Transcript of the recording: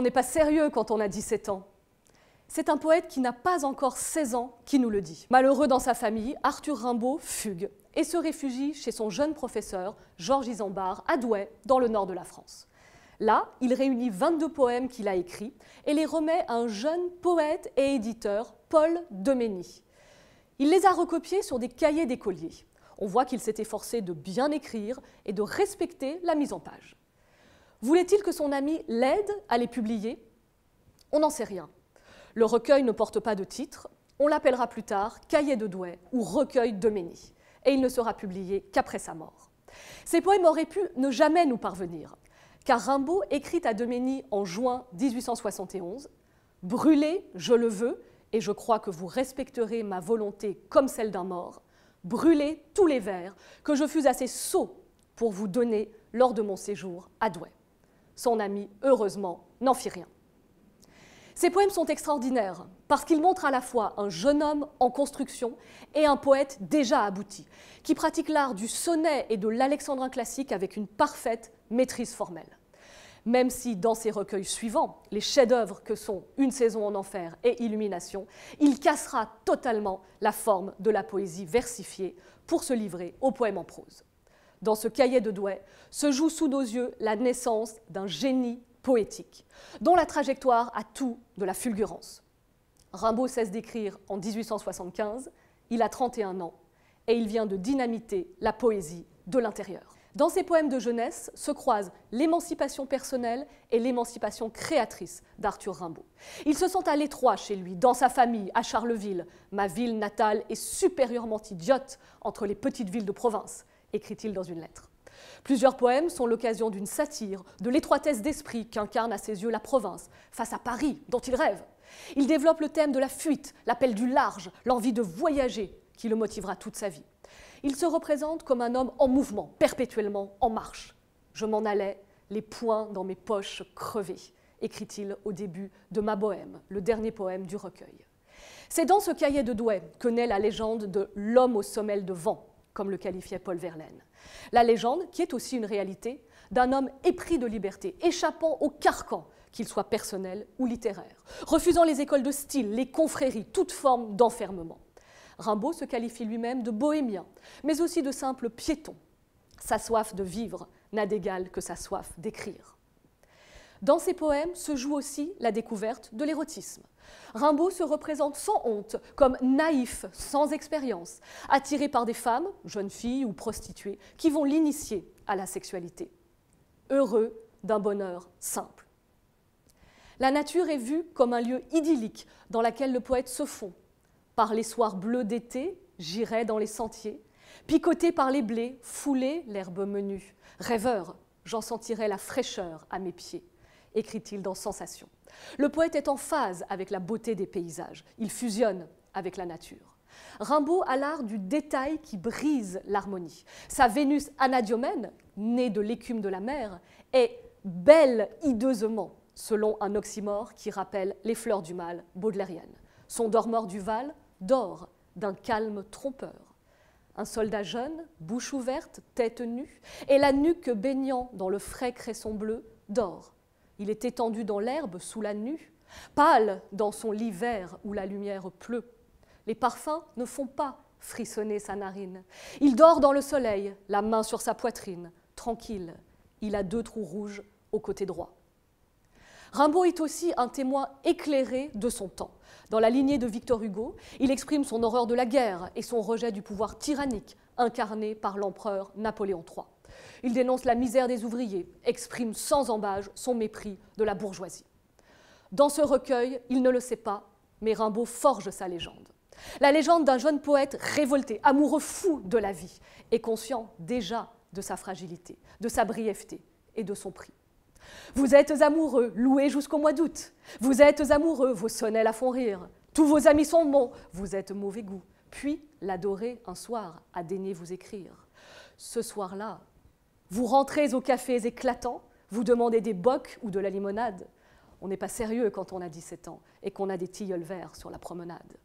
on n'est pas sérieux quand on a 17 ans. C'est un poète qui n'a pas encore 16 ans qui nous le dit. Malheureux dans sa famille, Arthur Rimbaud fugue et se réfugie chez son jeune professeur, Georges Isambard, à Douai, dans le nord de la France. Là, il réunit 22 poèmes qu'il a écrits et les remet à un jeune poète et éditeur, Paul Domény. Il les a recopiés sur des cahiers d'écoliers. On voit qu'il s'est efforcé de bien écrire et de respecter la mise en page. Voulait-il que son ami l'aide à les publier On n'en sait rien. Le recueil ne porte pas de titre. On l'appellera plus tard Cahier de Douai ou Recueil de Et il ne sera publié qu'après sa mort. Ces poèmes auraient pu ne jamais nous parvenir, car Rimbaud écrit à Domény en juin 1871 Brûlez, je le veux, et je crois que vous respecterez ma volonté comme celle d'un mort. Brûlez tous les vers que je fus assez sot pour vous donner lors de mon séjour à Douai. Son ami, heureusement, n'en fit rien. Ces poèmes sont extraordinaires parce qu'ils montrent à la fois un jeune homme en construction et un poète déjà abouti, qui pratique l'art du sonnet et de l'alexandrin classique avec une parfaite maîtrise formelle. Même si dans ses recueils suivants, les chefs-d'œuvre que sont Une saison en enfer et Illumination, il cassera totalement la forme de la poésie versifiée pour se livrer au poème en prose dans ce cahier de Douai, se joue sous nos yeux la naissance d'un génie poétique, dont la trajectoire a tout de la fulgurance. Rimbaud cesse d'écrire en 1875, il a 31 ans, et il vient de dynamiter la poésie de l'intérieur. Dans ses poèmes de jeunesse se croisent l'émancipation personnelle et l'émancipation créatrice d'Arthur Rimbaud. Il se sent à l'étroit chez lui, dans sa famille, à Charleville. Ma ville natale est supérieurement idiote entre les petites villes de province écrit-il dans une lettre. Plusieurs poèmes sont l'occasion d'une satire, de l'étroitesse d'esprit qu'incarne à ses yeux la province, face à Paris, dont il rêve. Il développe le thème de la fuite, l'appel du large, l'envie de voyager, qui le motivera toute sa vie. Il se représente comme un homme en mouvement, perpétuellement en marche. Je m'en allais, les poings dans mes poches crevés, écrit-il au début de Ma Bohème, le dernier poème du recueil. C'est dans ce cahier de Douai que naît la légende de l'homme au sommel de vent, comme le qualifiait Paul Verlaine. La légende, qui est aussi une réalité, d'un homme épris de liberté, échappant au carcan, qu'il soit personnel ou littéraire, refusant les écoles de style, les confréries, toute forme d'enfermement. Rimbaud se qualifie lui-même de bohémien, mais aussi de simple piéton. Sa soif de vivre n'a d'égal que sa soif d'écrire. Dans ses poèmes se joue aussi la découverte de l'érotisme. Rimbaud se représente sans honte, comme naïf, sans expérience, attiré par des femmes, jeunes filles ou prostituées, qui vont l'initier à la sexualité. Heureux d'un bonheur simple. La nature est vue comme un lieu idyllique dans lequel le poète se fond. Par les soirs bleus d'été, j'irai dans les sentiers, picoté par les blés, foulé l'herbe menue. Rêveur, j'en sentirai la fraîcheur à mes pieds écrit-il dans Sensation. Le poète est en phase avec la beauté des paysages, il fusionne avec la nature. Rimbaud a l'art du détail qui brise l'harmonie. Sa Vénus anadiomène, née de l'écume de la mer, est belle hideusement, selon un oxymore qui rappelle les fleurs du mal baudelairiennes. Son dormeur du Val dort d'un calme trompeur. Un soldat jeune, bouche ouverte, tête nue, et la nuque baignant dans le frais cresson bleu, dort il est étendu dans l'herbe sous la nue, pâle dans son lit vert où la lumière pleut. Les parfums ne font pas frissonner sa narine. Il dort dans le soleil, la main sur sa poitrine, tranquille. Il a deux trous rouges au côté droit. Rimbaud est aussi un témoin éclairé de son temps. Dans la lignée de Victor Hugo, il exprime son horreur de la guerre et son rejet du pouvoir tyrannique incarné par l'empereur Napoléon III. Il dénonce la misère des ouvriers, exprime sans embâge son mépris de la bourgeoisie. Dans ce recueil, il ne le sait pas, mais Rimbaud forge sa légende. La légende d'un jeune poète révolté, amoureux fou de la vie, et conscient déjà de sa fragilité, de sa brièveté et de son prix. Vous êtes amoureux, loué jusqu'au mois d'août. Vous êtes amoureux, vos sonnelles à font rire. Tous vos amis sont bons, vous êtes mauvais goût puis l'adorer un soir à daigner vous écrire. Ce soir-là, vous rentrez aux cafés éclatants, vous demandez des bocs ou de la limonade. On n'est pas sérieux quand on a 17 ans et qu'on a des tilleuls verts sur la promenade.